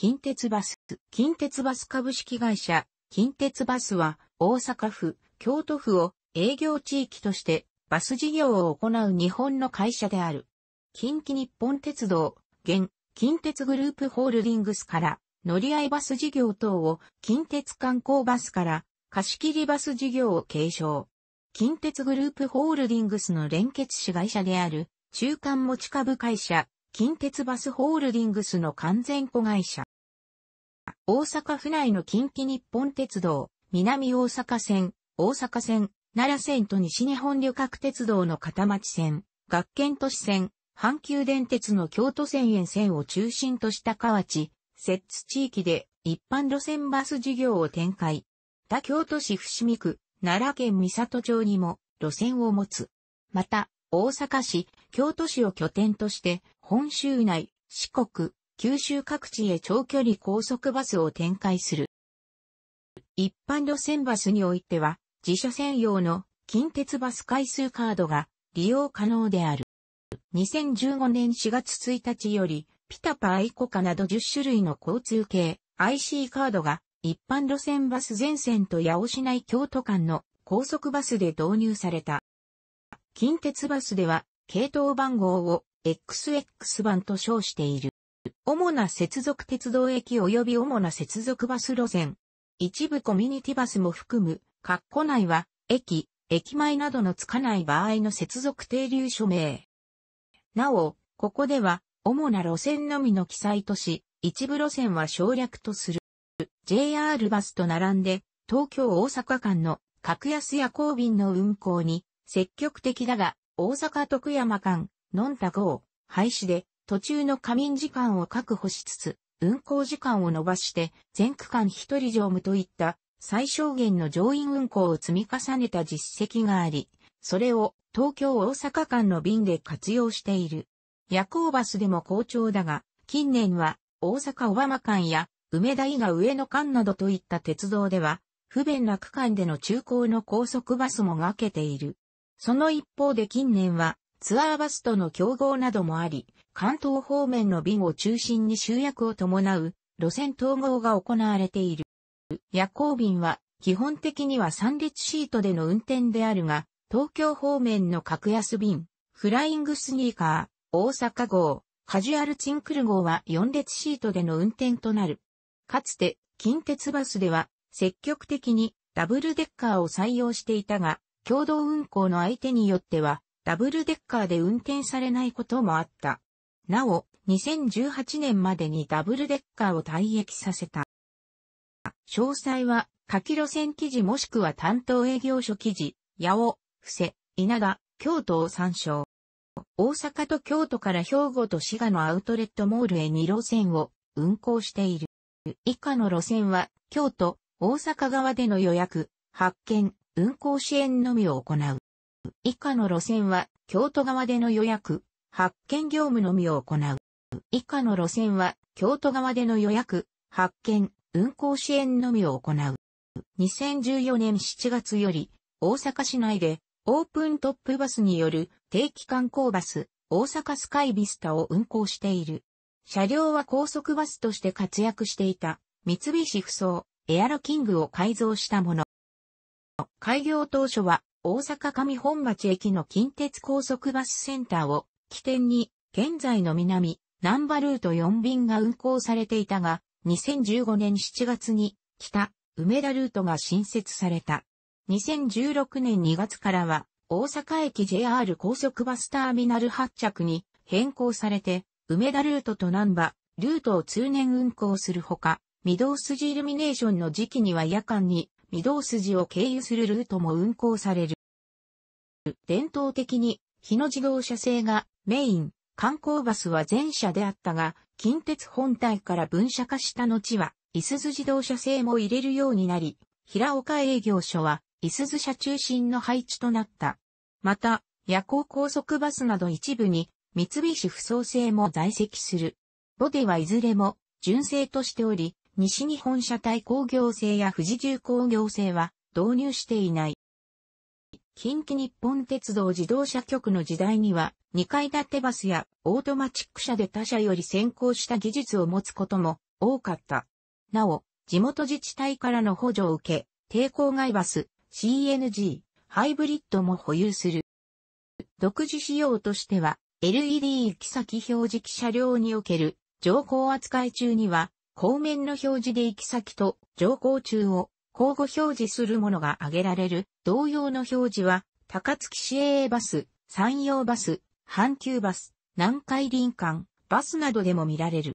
近鉄バス、近鉄バス株式会社、近鉄バスは、大阪府、京都府を営業地域として、バス事業を行う日本の会社である。近畿日本鉄道、現、近鉄グループホールディングスから、乗り合いバス事業等を近鉄観光バスから貸切バス事業を継承。近鉄グループホールディングスの連結子会社である中間持ち株会社近鉄バスホールディングスの完全子会社。大阪府内の近畿日本鉄道、南大阪線、大阪線、奈良線と西日本旅客鉄道の片町線、学研都市線、阪急電鉄の京都線沿線を中心とした河内、摂津地域で一般路線バス事業を展開。他京都市伏見区、奈良県三里町にも路線を持つ。また、大阪市、京都市を拠点として、本州内、四国、九州各地へ長距離高速バスを展開する。一般路線バスにおいては、自社専用の近鉄バス回数カードが利用可能である。2015年4月1日より、ピタパアイコカなど10種類の交通系 IC カードが一般路線バス全線と八尾市内京都間の高速バスで導入された。近鉄バスでは系統番号を XX 番と称している。主な接続鉄道駅及び主な接続バス路線。一部コミュニティバスも含む、括弧内は、駅、駅前などのつかない場合の接続停留署名。なお、ここでは、主な路線のみの記載とし、一部路線は省略とする。JR バスと並んで、東京大阪間の格安夜行便の運行に積極的だが、大阪徳山間、のんた号、廃止で、途中の仮眠時間を確保しつつ、運行時間を伸ばして、全区間一人乗務といった、最小限の乗員運行を積み重ねた実績があり、それを東京大阪間の便で活用している。夜行バスでも好調だが、近年は大阪小浜間や梅田伊賀上野間などといった鉄道では、不便な区間での中高の高速バスもがけている。その一方で近年はツアーバスとの競合などもあり、関東方面の便を中心に集約を伴う路線統合が行われている。夜行便は基本的には3列シートでの運転であるが、東京方面の格安便、フライングスニーカー、大阪号、カジュアルチンクル号は4列シートでの運転となる。かつて近鉄バスでは積極的にダブルデッカーを採用していたが、共同運行の相手によっては、ダブルデッカーで運転されないこともあった。なお、2018年までにダブルデッカーを退役させた。詳細は、下記路線記事もしくは担当営業所記事、八尾、布施、稲田、京都を参照。大阪と京都から兵庫と滋賀のアウトレットモールへ2路線を運行している。以下の路線は、京都、大阪側での予約、発見、運行支援のみを行う。以下の路線は、京都側での予約、発見業務のみを行う。以下の路線は、京都側での予約、発見、運行支援のみを行う。2014年7月より、大阪市内で、オープントップバスによる定期観光バス、大阪スカイビスタを運行している。車両は高速バスとして活躍していた、三菱ふそうエアロキングを改造したもの。開業当初は大阪上本町駅の近鉄高速バスセンターを起点に現在の南、南波ルート4便が運行されていたが、2015年7月に北、梅田ルートが新設された。2016年2月からは大阪駅 JR 高速バスターミナル発着に変更されて、梅田ルートと南波ルートを通年運行するほか、御堂筋イルミネーションの時期には夜間に御堂筋を経由するルートも運行される。伝統的に、日野自動車製がメイン、観光バスは全車であったが、近鉄本体から分社化した後は、いすゞ自動車製も入れるようになり、平岡営業所は、いすゞ車中心の配置となった。また、夜行高速バスなど一部に、三菱不走製も在籍する。ボデは、いずれも、純正としており、西日本車体工業製や富士重工業製は導入していない。近畿日本鉄道自動車局の時代には、2階建てバスやオートマチック車で他社より先行した技術を持つことも多かった。なお、地元自治体からの補助を受け、抵抗外バス、CNG、ハイブリッドも保有する。独自仕様としては、LED 行き先表示機車両における情報扱い中には、後面の表示で行き先と乗降中を交互表示するものが挙げられる。同様の表示は、高槻市営バス、山陽バス、阪急バス、南海林間、バスなどでも見られる。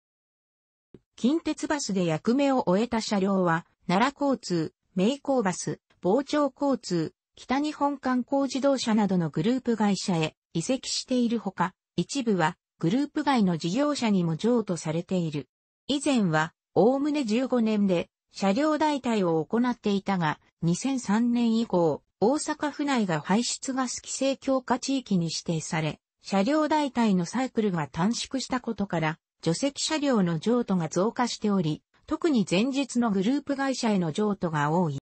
近鉄バスで役目を終えた車両は、奈良交通、名工バス、傍聴交通、北日本観光自動車などのグループ会社へ移籍しているほか、一部はグループ外の事業者にも譲渡されている。以前は、おおむね15年で車両代替を行っていたが、2003年以降、大阪府内が排出ガス規制強化地域に指定され、車両代替のサイクルが短縮したことから、除籍車両の譲渡が増加しており、特に前日のグループ会社への譲渡が多い。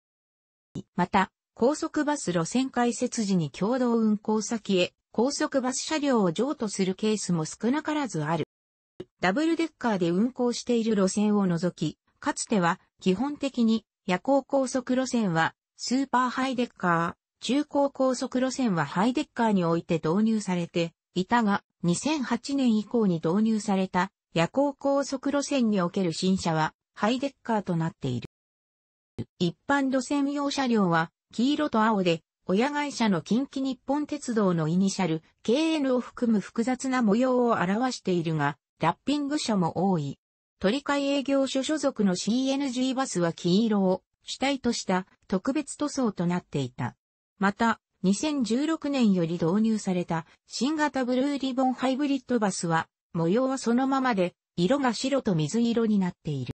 また、高速バス路線開設時に共同運行先へ高速バス車両を譲渡するケースも少なからずある。ダブルデッカーで運行している路線を除き、かつては基本的に夜行高速路線はスーパーハイデッカー、中高高速路線はハイデッカーにおいて導入されていたが、2008年以降に導入された夜行高速路線における新車はハイデッカーとなっている。一般路線用車両は黄色と青で親会社の近畿日本鉄道のイニシャル KN を含む複雑な模様を表しているが、ラッピング車も多い。取り替え営業所所属の CNG バスは黄色を主体とした特別塗装となっていた。また、2016年より導入された新型ブルーリボンハイブリッドバスは模様はそのままで色が白と水色になっている。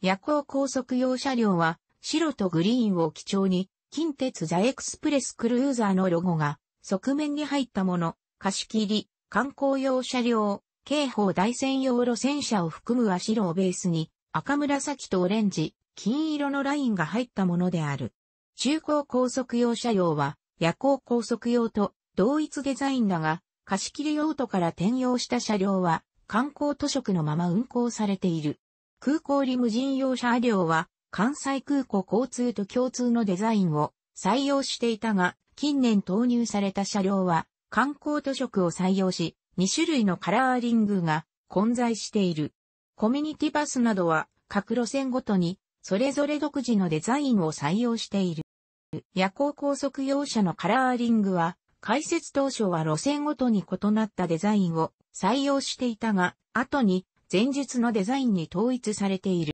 夜行高速用車両は白とグリーンを基調に近鉄ザエクスプレスクルーザーのロゴが側面に入ったもの、貸し切り、観光用車両、警報大専用路線車を含む足白をベースに、赤紫とオレンジ、金色のラインが入ったものである。中高高速用車用は、夜行高速用と同一デザインだが、貸し切り用途から転用した車両は、観光図色のまま運行されている。空港リムジン用車両は、関西空港交通と共通のデザインを採用していたが、近年投入された車両は、観光図色を採用し、2種類のカラーリングが混在している。コミュニティバスなどは各路線ごとにそれぞれ独自のデザインを採用している。夜行高速用車のカラーリングは開設当初は路線ごとに異なったデザインを採用していたが、後に前述のデザインに統一されている。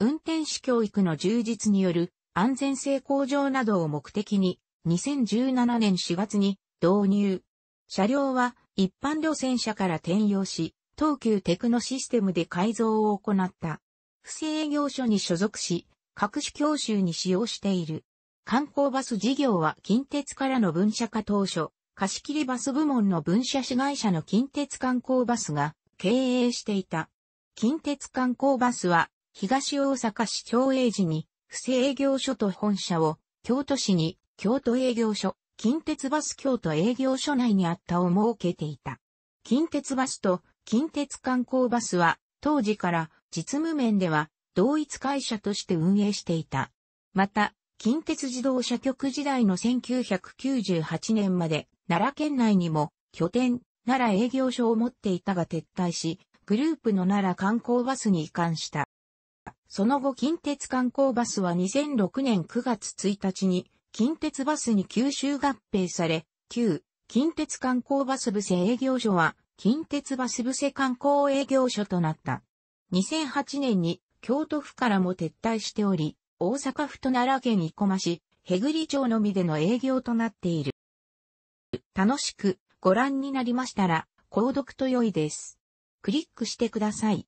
運転士教育の充実による安全性向上などを目的に2017年4月に導入。車両は一般路線車から転用し、東急テクノシステムで改造を行った。不正営業所に所属し、各種教習に使用している。観光バス事業は近鉄からの分社化当初、貸切バス部門の分社市会社の近鉄観光バスが経営していた。近鉄観光バスは東大阪市町営時に不正営業所と本社を京都市に京都営業所、近鉄バス京都営業所内にあったを設けていた。近鉄バスと近鉄観光バスは当時から実務面では同一会社として運営していた。また、近鉄自動車局時代の1998年まで奈良県内にも拠点、奈良営業所を持っていたが撤退し、グループの奈良観光バスに移管した。その後近鉄観光バスは2006年9月1日に近鉄バスに吸収合併され、旧近鉄観光バス部制営業所は近鉄バス部せ観光営業所となった。2008年に京都府からも撤退しており、大阪府と奈良県生駒市、へぐり町のみでの営業となっている。楽しくご覧になりましたら、購読と良いです。クリックしてください。